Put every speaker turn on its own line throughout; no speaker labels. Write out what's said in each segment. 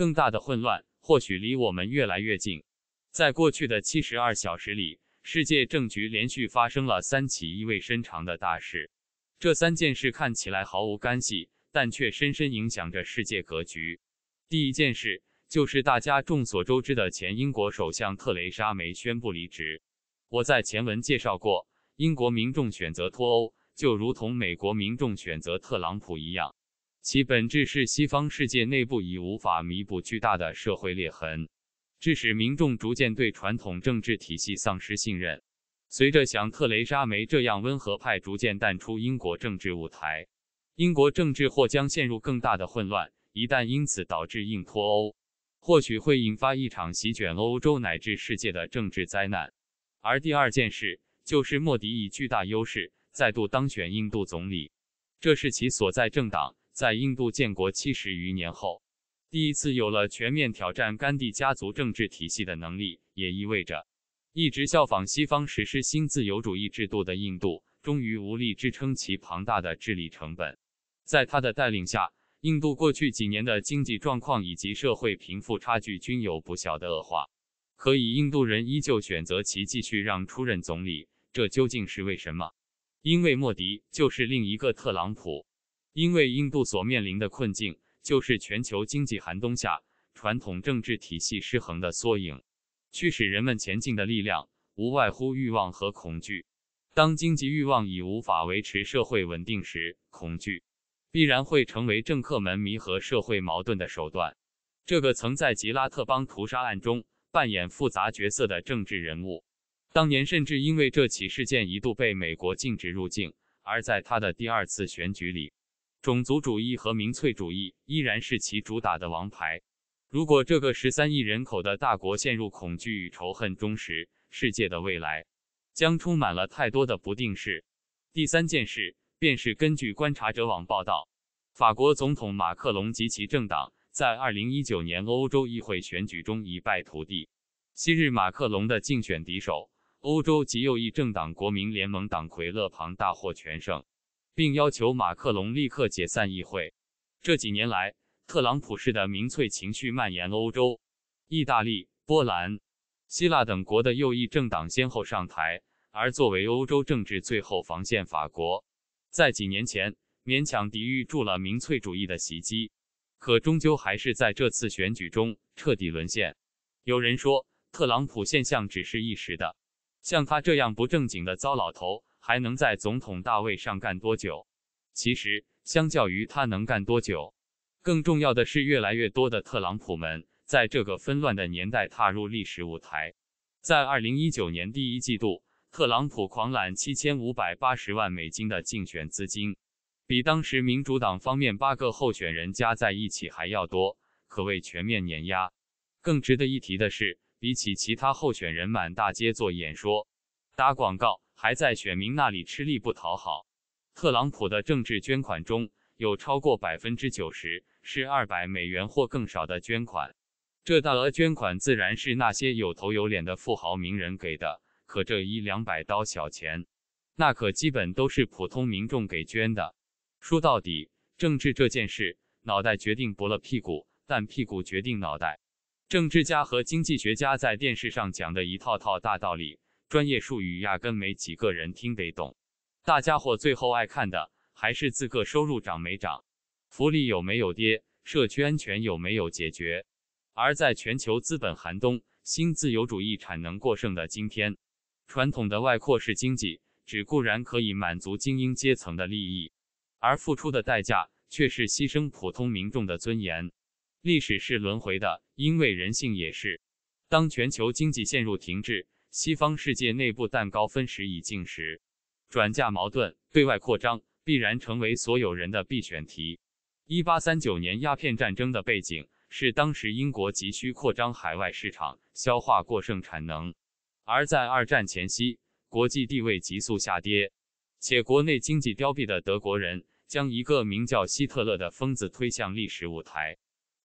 更大的混乱或许离我们越来越近。在过去的七十二小时里，世界政局连续发生了三起意味深长的大事。这三件事看起来毫无干系，但却深深影响着世界格局。第一件事就是大家众所周知的前英国首相特蕾莎梅宣布离职。我在前文介绍过，英国民众选择脱欧就如同美国民众选择特朗普一样。其本质是西方世界内部已无法弥补巨大的社会裂痕，致使民众逐渐对传统政治体系丧失信任。随着像特蕾莎梅这样温和派逐渐淡出英国政治舞台，英国政治或将陷入更大的混乱。一旦因此导致硬脱欧，或许会引发一场席卷欧洲乃至世界的政治灾难。而第二件事就是莫迪以巨大优势再度当选印度总理，这是其所在政党。在印度建国七十余年后，第一次有了全面挑战甘地家族政治体系的能力，也意味着一直效仿西方实施新自由主义制度的印度，终于无力支撑其庞大的治理成本。在他的带领下，印度过去几年的经济状况以及社会贫富差距均有不小的恶化。可以，印度人依旧选择其继续让出任总理，这究竟是为什么？因为莫迪就是另一个特朗普。因为印度所面临的困境，就是全球经济寒冬下传统政治体系失衡的缩影。驱使人们前进的力量，无外乎欲望和恐惧。当经济欲望已无法维持社会稳定时，恐惧必然会成为政客们弥合社会矛盾的手段。这个曾在吉拉特邦屠杀案中扮演复杂角色的政治人物，当年甚至因为这起事件一度被美国禁止入境，而在他的第二次选举里。种族主义和民粹主义依然是其主打的王牌。如果这个十三亿人口的大国陷入恐惧与仇恨中时，世界的未来将充满了太多的不定式。第三件事便是根据观察者网报道，法国总统马克龙及其政党在二零一九年欧洲议会选举中一败涂地。昔日马克龙的竞选敌手，欧洲极右翼政党国民联盟党魁勒庞大获全胜。并要求马克龙立刻解散议会。这几年来，特朗普式的民粹情绪蔓延欧洲，意大利、波兰、希腊等国的右翼政党先后上台。而作为欧洲政治最后防线，法国在几年前勉强抵御住了民粹主义的袭击，可终究还是在这次选举中彻底沦陷。有人说，特朗普现象只是一时的，像他这样不正经的糟老头。还能在总统大位上干多久？其实，相较于他能干多久，更重要的是，越来越多的特朗普们在这个纷乱的年代踏入历史舞台。在二零一九年第一季度，特朗普狂揽七千五百八十万美金的竞选资金，比当时民主党方面八个候选人加在一起还要多，可谓全面碾压。更值得一提的是，比起其他候选人满大街做演说、打广告。还在选民那里吃力不讨好。特朗普的政治捐款中有超过百分之九十是二百美元或更少的捐款，这大额捐款自然是那些有头有脸的富豪名人给的。可这一两百刀小钱，那可基本都是普通民众给捐的。说到底，政治这件事，脑袋决定脖子，屁股但屁股决定脑袋。政治家和经济学家在电视上讲的一套套大道理。专业术语压根没几个人听得懂，大家伙最后爱看的还是自个收入涨没涨，福利有没有跌，社区安全有没有解决。而在全球资本寒冬、新自由主义产能过剩的今天，传统的外扩式经济只固然可以满足精英阶层的利益，而付出的代价却是牺牲普通民众的尊严。历史是轮回的，因为人性也是。当全球经济陷入停滞，西方世界内部蛋糕分食已进食，转嫁矛盾、对外扩张必然成为所有人的必选题。一八三九年鸦片战争的背景是，当时英国急需扩张海外市场，消化过剩产能；而在二战前夕，国际地位急速下跌且国内经济凋敝的德国人，将一个名叫希特勒的疯子推向历史舞台，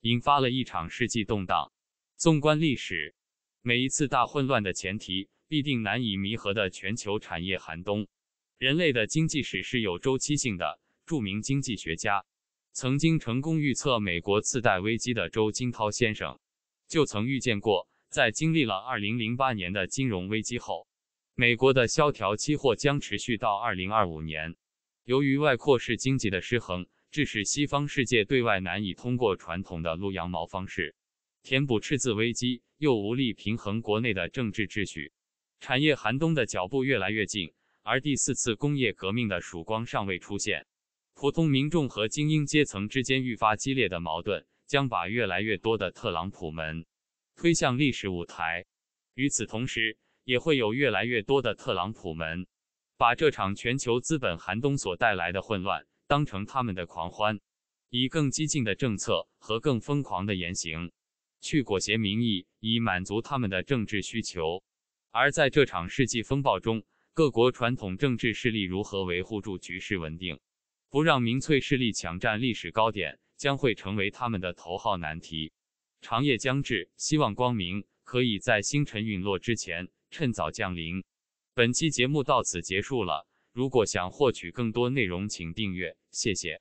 引发了一场世纪动荡。纵观历史。每一次大混乱的前提，必定难以弥合的全球产业寒冬。人类的经济史是有周期性的。著名经济学家，曾经成功预测美国次贷危机的周金涛先生，就曾预见过，在经历了2008年的金融危机后，美国的萧条期货将持续到2025年。由于外扩式经济的失衡，致使西方世界对外难以通过传统的“撸羊毛”方式。填补赤字危机又无力平衡国内的政治秩序，产业寒冬的脚步越来越近，而第四次工业革命的曙光尚未出现。普通民众和精英阶层之间愈发激烈的矛盾，将把越来越多的特朗普们推向历史舞台。与此同时，也会有越来越多的特朗普们把这场全球资本寒冬所带来的混乱当成他们的狂欢，以更激进的政策和更疯狂的言行。去裹挟民意，以满足他们的政治需求。而在这场世纪风暴中，各国传统政治势力如何维护住局势稳定，不让民粹势力抢占历史高点，将会成为他们的头号难题。长夜将至，希望光明可以在星辰陨落之前趁早降临。本期节目到此结束了。如果想获取更多内容，请订阅。谢谢。